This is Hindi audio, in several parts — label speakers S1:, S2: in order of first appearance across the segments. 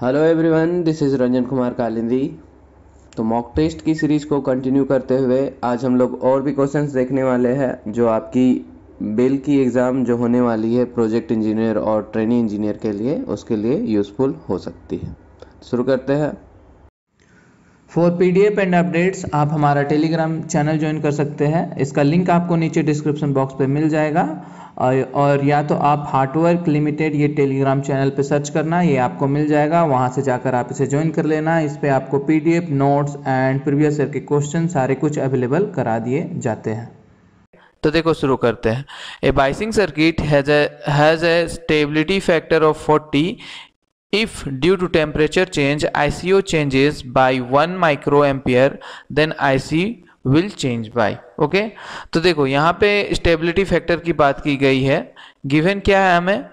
S1: hello everyone this is Ranjan Kumar Kalindi तो मॉक टेस्ट की सीरीज़ को कंटिन्यू करते हुए आज हम लोग और भी क्वेश्चंस देखने वाले हैं जो आपकी बेल की एग्ज़ाम जो होने वाली है प्रोजेक्ट इंजीनियर और ट्रेनिंग इंजीनियर के लिए उसके लिए यूज़फुल हो सकती है तो शुरू करते हैं for P D F and updates आप हमारा टेलीग्राम चैनल ज्वाइन कर सकते हैं इसका लिंक आपको नीचे डिस्क्रिप्शन बॉक्स पर मिल जाएगा और या तो आप हार्टवर्क लिमिटेड ये टेलीग्राम चैनल पे सर्च करना ये आपको मिल जाएगा वहाँ से जाकर आप इसे ज्वाइन कर लेना इस पर आपको F notes and previous year के क्वेश्चन सारे कुछ अवेलेबल करा दिए जाते हैं तो देखो शुरू करते हैं a biasing circuit has a has a stability factor of 40 if due to temperature changes by one micro ampere then I C will change by okay तो देखो यहाँ पे स्टेबिलिटी फैक्टर की बात की गई है गिवन क्या है हमें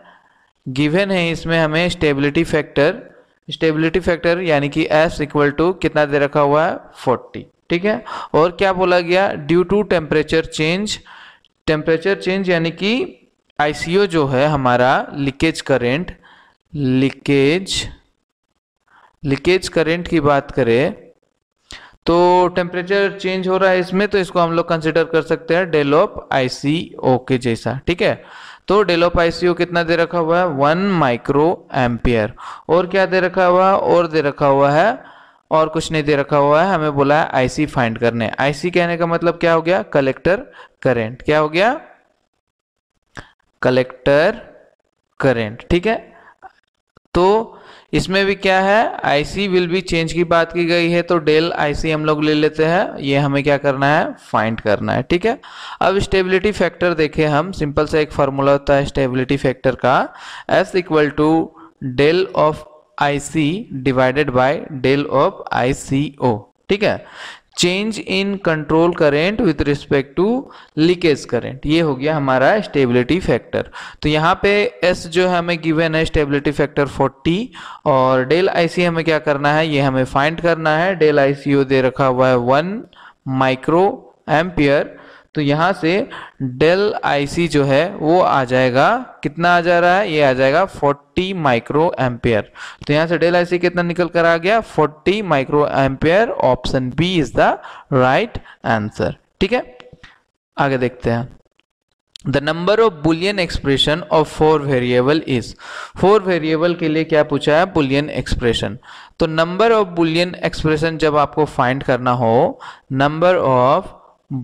S1: गिवन है इसमें हमें स्टेबिलिटी फैक्टर स्टेबिलिटी फैक्टर यानी कि एस इक्वल टू कितना दे रखा हुआ है फोर्टी ठीक है और क्या बोला गया due to temperature change temperature change यानी कि आई जो है हमारा leakage current leakage leakage current की बात करें तो टेम्परेचर चेंज हो रहा है इसमें तो इसको हम लोग कंसिडर कर सकते हैं डेलोप आईसीओ के जैसा ठीक है तो डेलोप आईसीओ कितना दे रखा हुआ है वन माइक्रो एम्पियर और क्या दे रखा हुआ है और दे रखा हुआ है और कुछ नहीं दे रखा हुआ है हमें बोला है आईसी फाइंड करने आईसी कहने का मतलब क्या हो गया कलेक्टर करेंट क्या हो गया कलेक्टर करेंट ठीक है तो इसमें भी क्या है आईसी विल बी चेंज की बात की गई है तो डेल आईसी हम लोग ले लेते हैं ये हमें क्या करना है फाइंड करना है ठीक है अब स्टेबिलिटी फैक्टर देखें हम सिंपल सा एक फॉर्मूला होता है स्टेबिलिटी फैक्टर का S equal to del of I C divided by del of I C O ठीक है change in control current with respect to leakage current ये हो गया हमारा स्टेबिलिटी फैक्टर तो यहाँ पे एस जो है हमें गिवन है स्टेबिलिटी फैक्टर 40 और डेल आईसी हमें क्या करना है ये हमें फाइंड करना है डेल आईसीओ दे रखा हुआ है वन माइक्रो एम्पियर तो यहाँ से डेल आईसी जो है वो आ जाएगा कितना आ जा रहा है ये आ जाएगा 40 माइक्रो एम्पेयर तो यहाँ से डेल आईसी कितना निकल कर आ गया 40 micro ampere option B is the right answer ठीक है आगे देखते हैं the number of Boolean expression of four variable is four variable के लिए क्या पूछा है बुलियन एक्सप्रेशन तो नंबर ऑफ बुलियन एक्सप्रेशन जब आपको फाइंड करना हो नंबर ऑफ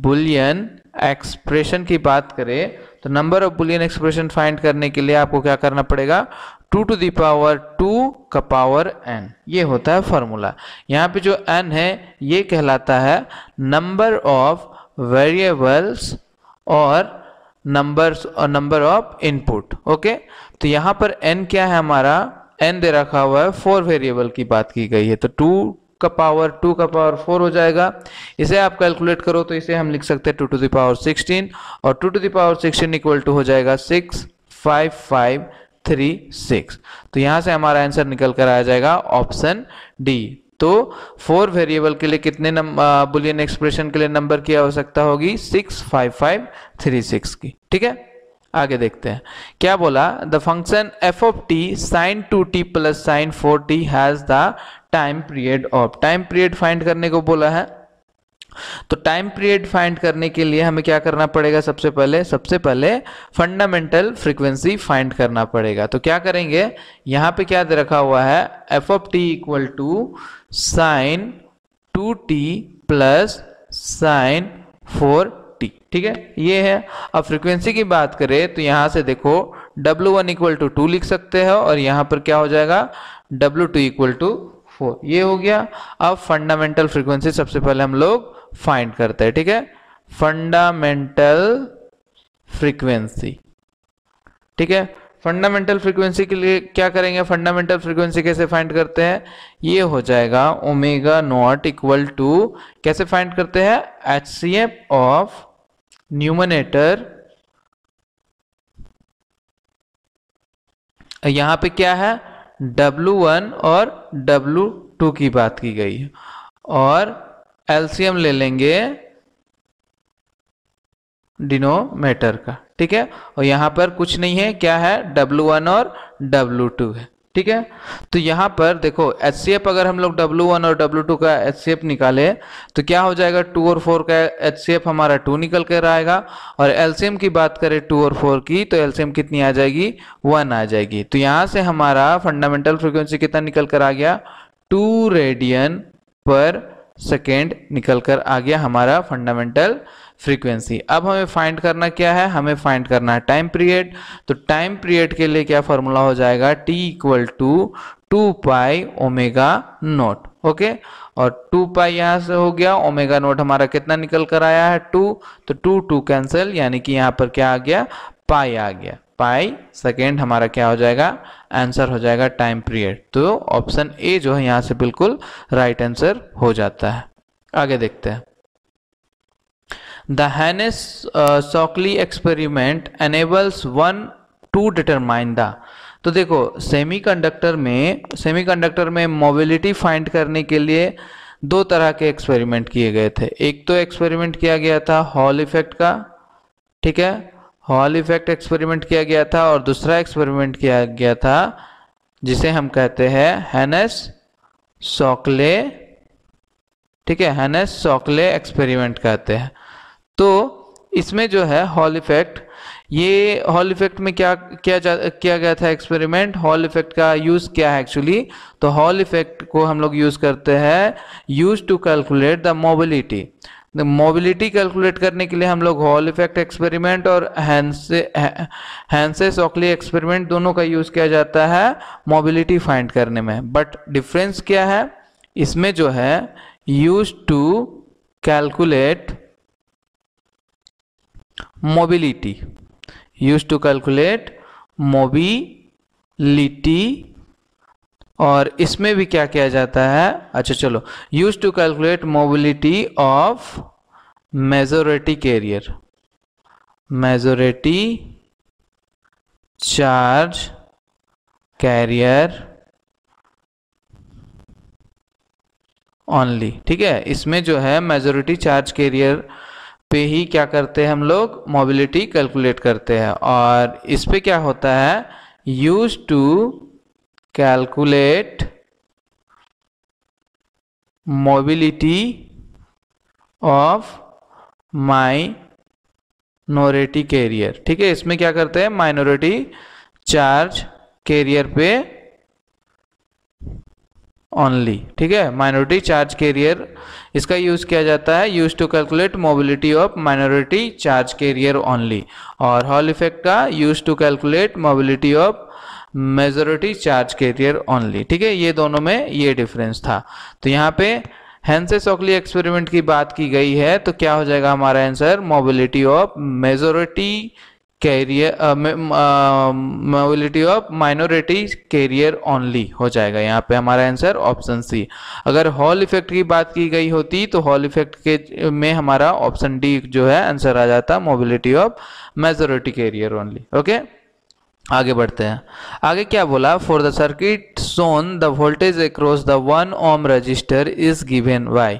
S1: बुलियन एक्सप्रेशन की बात करें तो number of Boolean expression find करने के लिए आपको क्या करना पड़ेगा टू टू दावर टू का पावर एन ये होता है फॉर्मूला यहाँ पे जो एन है ये कहलाता है नंबर ऑफ वेरिएबल्स और नंबर्स और नंबर ऑफ इनपुट ओके तो यहाँ पर एन क्या है हमारा एन दे रखा हुआ है फोर वेरिएबल की बात की गई है तो टू का पावर टू का पावर फोर हो जाएगा इसे आप कैलकुलेट करो तो इसे हम लिख सकते हैं टू टू दावर सिक्सटीन और two to the power sixteen equal to हो जाएगा six five five three six तो यहाँ से हमारा आंसर निकल कर आ जाएगा ऑप्शन डी तो फोर वेरिएबल के लिए कितने बुलियन एक्सप्रेशन के लिए नंबर की आवश्यकता होगी six five five three six की ठीक है आगे देखते हैं क्या बोला the function F of T sine two T plus sine four T has the time period of time period find करने को बोला है तो टाइम पीरियड फाइंड करने के लिए हमें क्या करना पड़ेगा सबसे पहले सबसे पहले फंडामेंटल फ्रीक्वेंसी फाइंड करना पड़ेगा तो क्या करेंगे यहां पे क्या दे रखा हुआ है F of T equal to sine two T plus sine four T ठीक है ये है अब फ्रीक्वेंसी की बात करें तो यहां से देखो W one equal to two लिख सकते हो और यहां पर क्या हो जाएगा W two equal to four ये हो गया अब फंडामेंटल फ्रीक्वेंसी सबसे पहले हम लोग फाइंड करते हैं ठीक है फंडामेंटल फ्रीक्वेंसी ठीक है फंडामेंटल फ्रीक्वेंसी के लिए क्या करेंगे फंडामेंटल फ्रीक्वेंसी कैसे फाइंड करते हैं ये हो जाएगा ओमेगा नॉट इक्वल टू कैसे फाइंड करते हैं H C F of numerator यहां पे क्या है W1 और W2 की बात की गई है और एल्सियम ले लेंगे डिनोमेटर का ठीक है और यहां पर कुछ नहीं है क्या है W1 और W2 है ठीक है तो यहाँ पर देखो एच अगर हम लोग W1 और W2 का एच निकाले तो क्या हो जाएगा टू और फोर का एच हमारा टू निकल कर आएगा और एल्सियम की बात करें टू और फोर की तो एल्सियम कितनी आ जाएगी वन आ जाएगी तो यहाँ से हमारा फंडामेंटल फ्रिक्वेंसी कितना निकल कर आ गया टू रेडियन पर सेकेंड निकल कर आ गया हमारा फंडामेंटल फ्रीक्वेंसी अब हमें फाइंड करना क्या है हमें फाइंड करना है टाइम पीरियड तो टाइम पीरियड के लिए क्या फॉर्मूला हो जाएगा T equal to two pi omega not okay और टू पाई यहाँ से हो गया ओमेगा नोट हमारा कितना निकल कर आया है टू तो टू टू कैंसिल यानी कि यहाँ पर क्या आ गया पाई आ गया पाई सेकेंड हमारा क्या हो जाएगा आंसर हो जाएगा टाइम पीरियड तो ऑप्शन ए जो है यहाँ से बिल्कुल राइट आंसर हो जाता है आगे देखते हैं The Hannes-Shockley uh, experiment enables one to determine the तो देखो सेमीकंडक्टर में सेमीकंडक्टर में मोबिलिटी फाइंड करने के लिए दो तरह के एक्सपेरिमेंट किए गए थे एक तो एक्सपेरिमेंट किया गया था हॉल इफेक्ट का ठीक है हॉल इफेक्ट एक्सपेरिमेंट किया गया था और दूसरा एक्सपेरिमेंट किया गया था जिसे हम कहते हैं हैनस सॉकले ठीक है हनेस सॉकले एक्सपेरिमेंट कहते हैं तो इसमें जो है हॉल इफेक्ट ये हॉल इफेक्ट में क्या किया जा किया गया था एक्सपेरिमेंट हॉल इफेक्ट का यूज़ क्या है एक्चुअली तो हॉल इफेक्ट को हम लोग यूज़ करते हैं use to calculate the mobility mobility calculate करने के लिए हम लोग हॉल इफेक्ट एक्सपेरिमेंट और हैंसे हैंसे सॉकली एक्सपेरिमेंट दोनों का यूज़ किया जाता है मोबिलिटी फाइंड करने में बट डिफरेंस क्या है इसमें जो है used to calculate mobility used to calculate mobility और इसमें भी क्या किया जाता है अच्छा चलो use to calculate mobility of majority carrier majority charge carrier only ठीक है इसमें जो है मेजोरिटी चार्ज कैरियर पे ही क्या करते हैं हम लोग मोबिलिटी कैलकुलेट करते हैं और इस पे क्या होता है use to calculate mobility of minority carrier ठीक है इसमें क्या करते हैं माइनॉरिटी चार्ज कैरियर पे ओनली ठीक है माइनॉरिटी चार्ज कैरियर इसका यूज किया जाता है use to calculate mobility of minority charge carrier only और हॉल इफेक्ट का use to calculate mobility of majority charge carrier only ठीक है ये दोनों में ये डिफरेंस था तो यहाँ पे हैंसे सोकली एक्सपेरिमेंट की बात की गई है तो क्या हो जाएगा हमारा answer mobility of majority carrier mobility of minority carrier only हो जाएगा यहाँ पे हमारा आंसर ऑप्शन सी अगर हॉल इफेक्ट की बात की गई होती तो हॉल इफेक्ट के में हमारा ऑप्शन डी जो है आंसर आ जाता mobility of majority carrier only okay आगे बढ़ते हैं आगे क्या बोला for the circuit shown the voltage across the one ohm resistor is given by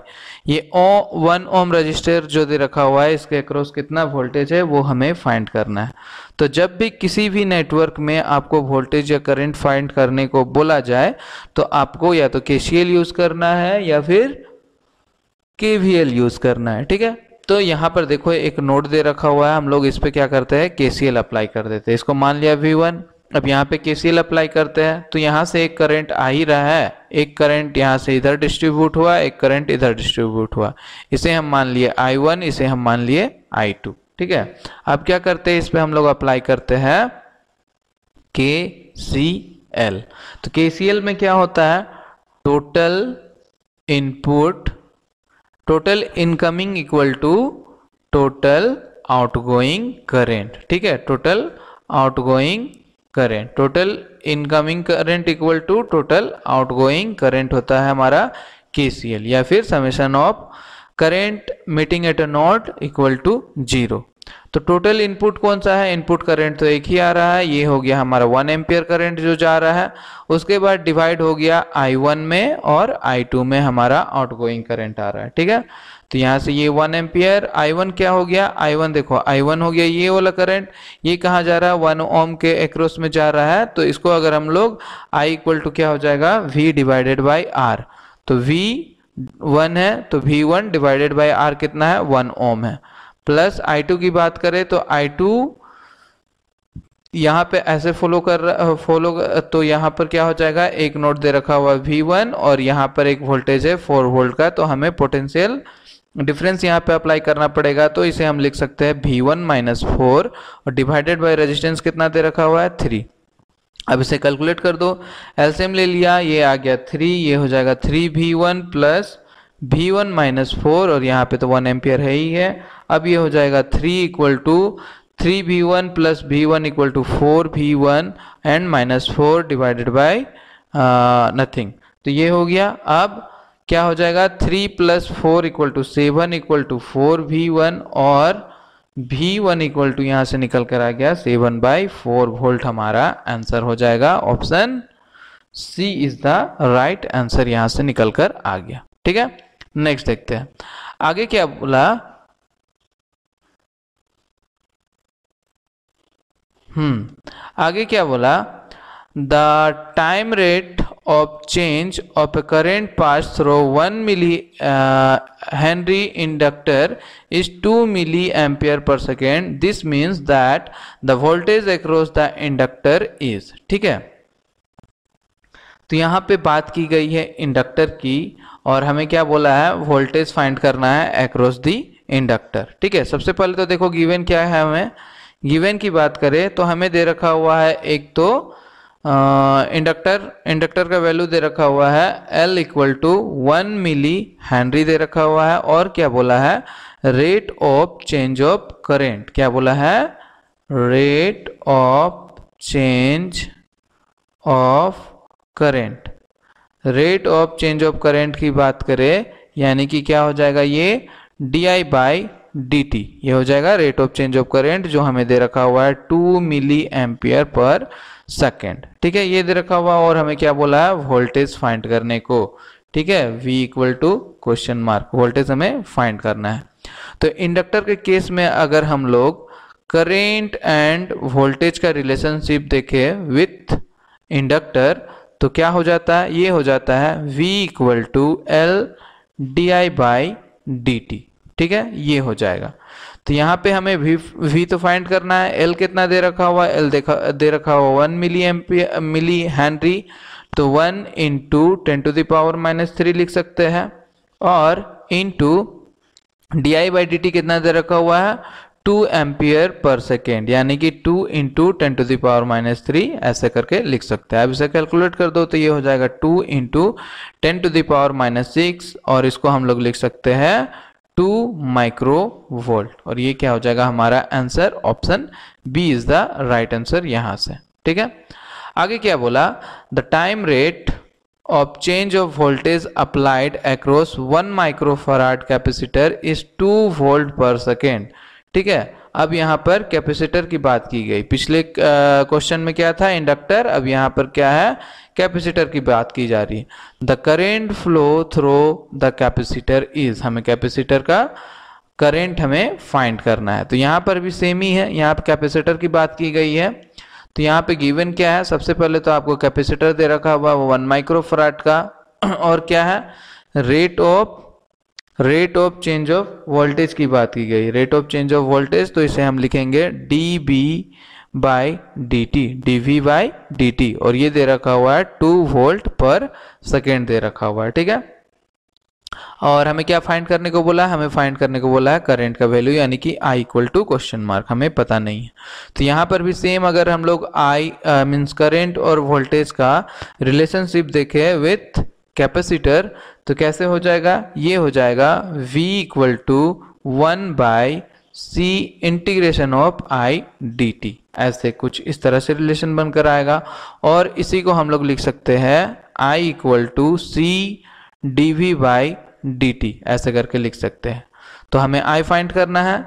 S1: ये ओ वन ओम रजिस्टर जो दे रखा हुआ है इसके अक्रॉस कितना वोल्टेज है वो हमें फाइंड करना है तो जब भी किसी भी नेटवर्क में आपको वोल्टेज या करंट फाइंड करने को बोला जाए तो आपको या तो के यूज़ करना है या फिर के यूज़ करना है ठीक है तो यहाँ पर देखो एक नोड दे रखा हुआ है हम लोग इस पर क्या करते हैं के अप्लाई कर देते हैं इसको मान लिया वी वन अब यहाँ पे केसीएल अप्लाई करते हैं तो यहाँ से एक करंट आ ही रहा है एक करंट यहाँ से इधर डिस्ट्रीब्यूट हुआ एक करंट इधर डिस्ट्रीब्यूट हुआ इसे हम मान लिए I1 इसे हम मान लिए I2 ठीक है अब क्या करते हैं इस पर हम लोग अप्लाई करते हैं के सी एल तो के सी एल में क्या होता है total input total incoming equal to total outgoing current ठीक है total outgoing current total incoming current equal to total outgoing current होता है हमारा के या फिर summation of current meeting at a node equal to zero तो टोटल इनपुट कौन सा है इनपुट करेंट तो एक ही आ रहा है ये हो गया हमारा वन एम्पियर करेंट जो जा रहा है उसके बाद डिवाइड हो गया आई वन में और आई टू में हमारा आउटगोइंग करेंट आ रहा है ठीक है तो यहां से ये वन एम्पियर आई वन क्या हो गया आई वन देखो आई वन हो गया ये वाला करंट ये कहा जा रहा है वन ओम के एक्रॉस में जा रहा है तो इसको अगर हम लोग आई इक्वल टू क्या हो जाएगा वी डिवाइडेड बाई आर तो वी वन है तो V one divided by R कितना है वन ओम है प्लस आई टू की बात करें तो आई टू यहाँ पे ऐसे फॉलो कर फॉलो तो यहाँ पर क्या हो जाएगा एक नोट दे रखा हुआ वी वन और यहाँ पर एक वोल्टेज है फोर वोल्ट का तो हमें पोटेंशियल डिफरेंस यहाँ पे अप्लाई करना पड़ेगा तो इसे हम लिख सकते हैं भी वन माइनस फोर और डिवाइडेड बाय रेजिस्टेंस कितना दे रखा हुआ है थ्री अब इसे कैलकुलेट कर दो एलसीएम ले लिया ये आ गया थ्री ये हो जाएगा थ्री भी वन प्लस भी वन माइनस फोर और यहाँ पे तो वन एम्पियर है ही है अब ये हो जाएगा थ्री इक्वल टू थ्री भी वन प्लस भी वन इक्वल टू फोर भी one and minus four divided by nothing तो ये हो गया अब क्या हो जाएगा three plus four equal to seven equal to four V one और वी वन इक्वल टू यहां से निकल कर आ गया सेवन बाई फोर वोल्ट हमारा आंसर हो जाएगा option C is the right answer यहां से निकल कर आ गया ठीक है नेक्स्ट देखते हैं आगे क्या बोला हम्म आगे क्या बोला the time rate of change of a current passed through 1 milli uh, henry inductor is 2 milliampere per second this means that the voltage across the inductor is ठीक है तो यहाँ पे बात की गई है इंडक्टर की और हमें क्या बोला है वोल्टेज फाइंड करना है एक्रॉस दी इंडक्टर ठीक है सबसे पहले तो देखो गिवन क्या है हमें गिवन की बात करें तो हमें दे रखा हुआ है एक तो इंडक्टर इंडक्टर का वैल्यू दे रखा हुआ है L equal to one milli henry दे रखा हुआ है और क्या बोला है rate of change of current क्या बोला है rate of change of current rate of change of current की बात करें यानी कि क्या हो जाएगा ये D I by D T ये हो जाएगा rate of change of current जो हमें दे रखा हुआ है टू मिली एम्पियर पर सेकेंड ठीक है ये दे रखा हुआ और हमें क्या बोला है वोल्टेज फाइंड करने को ठीक है V equal to question mark voltage हमें फाइंड करना है तो इंडक्टर के केस में अगर हम लोग करेंट एंड वोल्टेज का रिलेशनशिप देखें विथ इंडक्टर तो क्या हो जाता है ये हो जाता है V equal to L D I by D T ठीक है ये हो जाएगा तो यहाँ पे हमें वी वी तो फाइंड करना है एल कितना दे रखा हुआ है एल देखा दे रखा हुआ one milli M milli henry तो one into ten to the power minus three लिख सकते हैं और into D I by D T कितना दे रखा हुआ है टू एम्पियर पर सेकेंड यानी कि two into ten to the power minus three ऐसे करके लिख सकते हैं अब इसे कैलकुलेट कर दो तो ये हो जाएगा two into ten to the power minus six और इसको हम लोग लिख सकते हैं टू माइक्रो वोल्ट और ये क्या हो जाएगा हमारा answer option B is the right answer यहां से ठीक है आगे क्या बोला the time rate of change of voltage applied across one micro farad capacitor is two volt पर सेकेंड ठीक है अब यहाँ पर कैपेसिटर की बात की गई पिछले क्वेश्चन में क्या था इंडक्टर अब यहाँ पर क्या है कैपेसिटर की बात की जा रही है the current flow through the capacitor is हमें कैपेसिटर का करेंट हमें फाइंड करना है तो यहाँ पर भी सेम ही है यहाँ पर कैपेसिटर की बात की गई है तो यहाँ पे गिवन क्या है सबसे पहले तो आपको कैपेसिटर दे रखा हुआ वन माइक्रोफ्राट का और क्या है rate of rate of change of voltage की बात की गई rate of change of voltage तो इसे हम लिखेंगे D B by D T D V by D T और ये दे रखा हुआ है टू वोल्ट पर सेकेंड दे रखा हुआ है ठीक है और हमें क्या फाइंड करने को बोला है हमें फाइंड करने को बोला है करंट का वैल्यू यानी कि I equal to question mark हमें पता नहीं है तो यहाँ पर भी सेम अगर हम लोग आई मीन्स करंट और वोल्टेज का रिलेशनशिप देखें विथ कैपेसिटर तो कैसे हो जाएगा ये हो जाएगा v equal to one by C integration of I D T ऐसे कुछ इस तरह से रिलेशन बनकर आएगा और इसी को हम लोग लिख सकते हैं I equal to C D V by D T ऐसे करके लिख सकते हैं तो हमें आई फाइंड करना है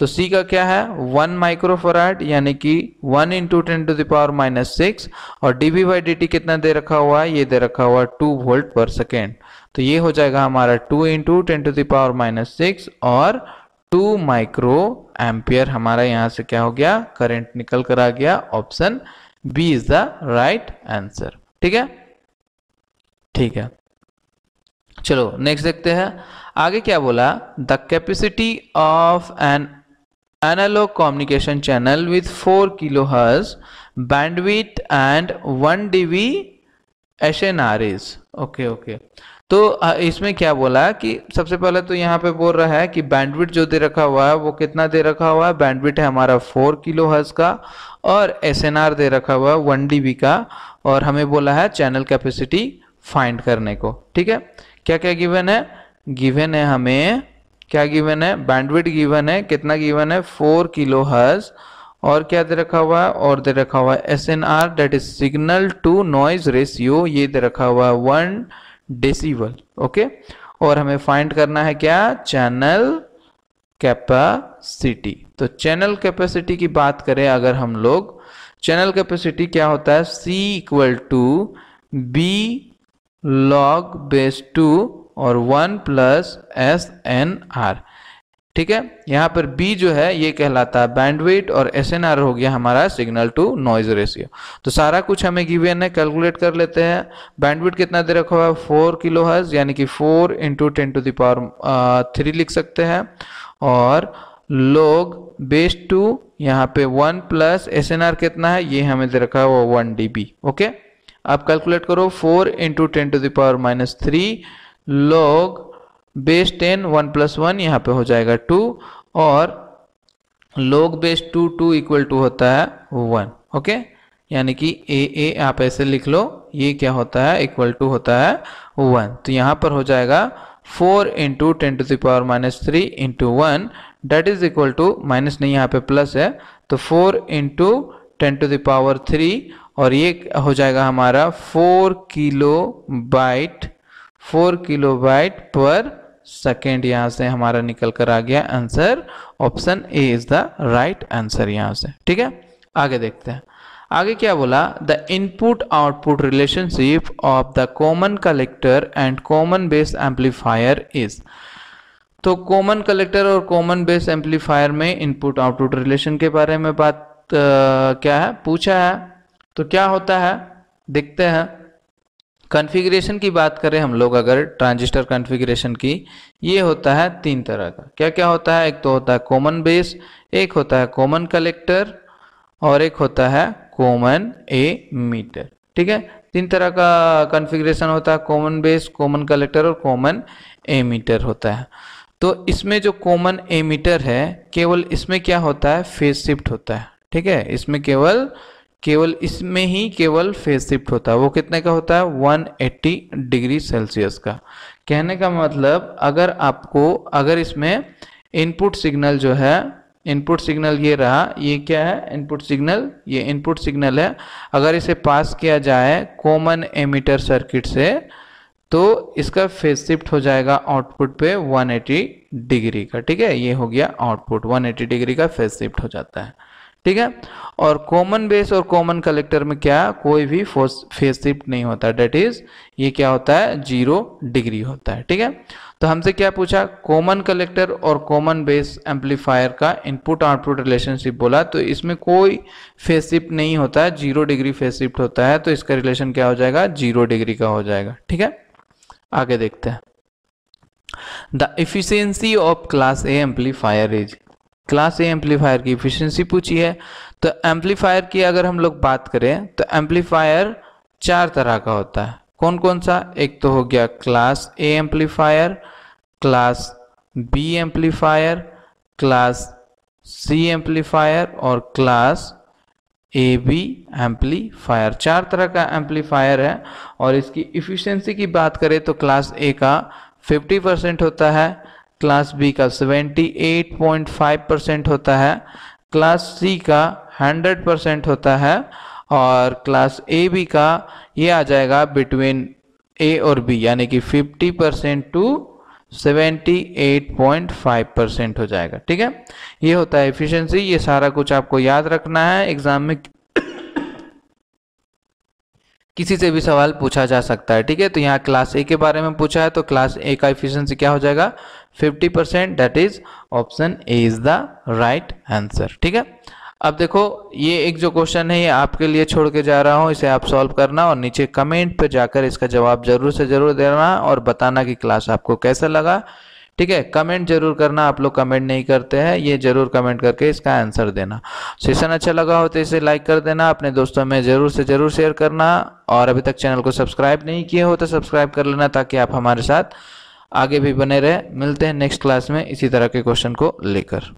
S1: तो सी का क्या है वन माइक्रोफोराइड यानी कि one into ten to the power minus six और D B by D T कितना दे रखा हुआ है ये दे रखा हुआ है टू वोल्ट पर सेकेंड तो ये हो जाएगा हमारा two into ten to the power minus six और टू माइक्रो एम्पियर हमारा यहाँ से क्या हो गया करेंट निकल कर आ गया option B is the right answer ठीक है ठीक है चलो नेक्स्ट देखते हैं आगे क्या बोला the capacity of an analog communication channel with four kilo hertz bandwidth and one dB S N R is okay okay तो इसमें क्या बोला कि सबसे पहले तो यहाँ पे बोल रहा है कि बैंडविट जो दे रखा हुआ है वो कितना दे रखा हुआ है बैंडविट है हमारा फोर किलो हर्ज का और एस एन आर दे रखा हुआ है वन डी का और हमें बोला है चैनल कैपेसिटी फाइंड करने को ठीक है क्या क्या गिवन है गिवन है हमें क्या गिवन है बैंडविड गिवन है कितना गिवन है फोर किलो हर्ज और क्या दे रखा हुआ है और दे रखा हुआ है S N R that is signal to noise ratio ये दे रखा हुआ है वन डेसीवल ओके और हमें फाइंड करना है क्या चैनल कैपेसिटी तो चैनल कैपेसिटी की बात करें अगर हम लोग चैनल कैपेसिटी क्या होता है C equal to B log base two और one plus S N R ठीक है यहाँ पर बी जो है ये कहलाता है बैंडविट और एस एन आर हो गया हमारा सिग्नल टू नॉइज रेशियो तो सारा कुछ हमें गिवेन है कैलकुलेट कर लेते हैं बैंडविट कितना दे रखा हुआ है फोर किलो हर्ज यानी कि four into ten to the power three लिख सकते हैं और लोग बेस टू यहाँ पे one plus S N R कितना है ये हमें दे रखा है वो वन डी बी ओके आप कैलकुलेट करो four into ten to the power minus three log base ten one plus one यहाँ पे हो जाएगा टू और log base two two equal to होता है वन ओके यानी कि ए ए आप ऐसे लिख लो ये क्या होता है इक्वल टू होता है वन तो यहाँ पर हो जाएगा four into ten to the power minus three into one that is equal to minus नहीं यहाँ पे प्लस है तो four into ten to the power three और ये हो जाएगा हमारा four kilo byte four kilo byte पर सेकेंड यहां से हमारा निकल कर आ गया answer option A is the right answer यहां से ठीक है आगे देखते हैं आगे क्या बोला the input output relationship of the common collector and common base amplifier is तो कॉमन कलेक्टर और कॉमन बेस एम्पलीफायर में इनपुट आउटपुट रिलेशन के बारे में बात आ, क्या है पूछा है तो क्या होता है देखते हैं कॉन्फ़िगरेशन की बात करें हम लोग अगर ट्रांजिस्टर कॉन्फ़िगरेशन की ये होता है तीन तरह का क्या क्या होता है एक तो होता है कॉमन बेस एक होता है कॉमन कलेक्टर और एक होता है कॉमन ए मीटर ठीक है तीन तरह का कॉन्फ़िगरेशन होता है कॉमन बेस कॉमन कलेक्टर और कॉमन ए मीटर होता है तो इसमें जो कॉमन ए मीटर है केवल इसमें क्या होता है फेस शिफ्ट होता है ठीक है इसमें केवल केवल इसमें ही केवल फेज शिफ्ट होता है वो कितने का होता है 180 डिग्री सेल्सियस का कहने का मतलब अगर आपको अगर इसमें इनपुट सिग्नल जो है इनपुट सिग्नल ये रहा ये क्या है इनपुट सिग्नल ये इनपुट सिग्नल है अगर इसे पास किया जाए कॉमन एमिटर सर्किट से तो इसका फेज शिफ्ट हो जाएगा आउटपुट पे 180 डिग्री का ठीक है ये हो गया आउटपुट 180 डिग्री का फेज शिफ्ट हो जाता है ठीक है और कॉमन बेस और कॉमन कलेक्टर में क्या कोई भी फेस शिफ्ट नहीं होता डेट इज ये क्या होता है जीरो डिग्री होता है ठीक है तो हमसे क्या पूछा कॉमन कलेक्टर और कॉमन बेस एम्पलीफायर का इनपुट आउटपुट रिलेशनशिप बोला तो इसमें कोई फेस शिफ्ट नहीं होता है जीरो डिग्री फेस शिफ्ट होता है तो इसका रिलेशन क्या हो जाएगा जीरो डिग्री का हो जाएगा ठीक है आगे देखते हैं the efficiency of class A amplifier is class A amplifier की इफिशिएंसी पूछी है तो एम्पलीफायर की अगर हम लोग बात करें तो एम्पलीफायर चार तरह का होता है कौन कौन सा एक तो हो गया class A amplifier class B amplifier class C amplifier और क्लास ए बी एम्पलीफायर चार तरह का एम्पलीफायर है और इसकी इफिशिएंसी की बात करें तो क्लास ए का 50 होता है क्लास बी का 78.5 परसेंट होता है क्लास सी का 100 परसेंट होता है और क्लास ए बी का ये आ जाएगा बिटवीन ए और बी यानी कि 50 परसेंट टू 78.5 परसेंट हो जाएगा ठीक है ये होता है एफिशिएंसी ये सारा कुछ आपको याद रखना है एग्जाम में किसी से भी सवाल पूछा जा सकता है ठीक है तो यहाँ क्लास ए के बारे में पूछा है तो क्लास ए का एफिशिएंसी क्या हो जाएगा 50% that is option A is the right answer ठीक है अब देखो ये एक जो क्वेश्चन है ये आपके लिए छोड़ के जा रहा हूँ इसे आप सॉल्व करना और नीचे कमेंट पर जाकर इसका जवाब जरूर से जरूर देना और बताना कि क्लास आपको कैसा लगा ठीक है कमेंट जरूर करना आप लोग कमेंट नहीं करते हैं ये जरूर कमेंट करके इसका आंसर देना सेशन अच्छा लगा हो तो इसे लाइक कर देना अपने दोस्तों में जरूर से जरूर शेयर करना और अभी तक चैनल को सब्सक्राइब नहीं किए हो तो सब्सक्राइब कर लेना ताकि आप हमारे साथ आगे भी बने रहे मिलते हैं नेक्स्ट क्लास में इसी तरह के क्वेश्चन को लेकर